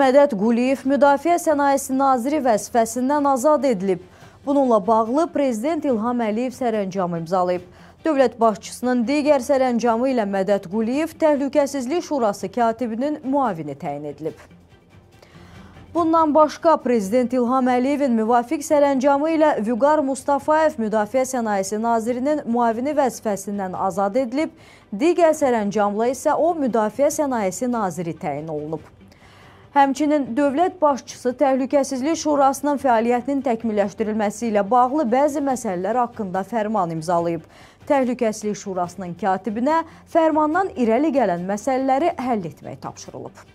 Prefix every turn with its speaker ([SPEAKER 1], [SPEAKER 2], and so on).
[SPEAKER 1] Mədəd Quliyev Müdafiə Sənayesi Naziri vəzifəsindən azad edilib. Bununla bağlı Prezident İlham Əliyev sərəncam imzalayıb. Dövlət başçısının digər sərəncamı ilə Mədəd Quliyev Təhlükəsizlik Şurası katibinin muavini təyin edilib. Bundan başqa Prezident İlham Əliyevin müvafiq sərəncamı ilə Vüqar Mustafayev Müdafiə Sənayesi Nazirinin muavini vəzifəsindən azad edilib, digər sərəncamla isə o Müdafiə Sənayesi Naziri təyin olunub. Həmçinin dövlət başçısı Təhlükəsizlik Şurasının fəaliyyətinin təkmilləşdirilməsi ilə bağlı bəzi məsələlər haqqında fərman imzalayıb. Təhlükəsizlik Şurasının katibinə fərmandan irəli gələn məsələləri həll etmək tapşırılıb.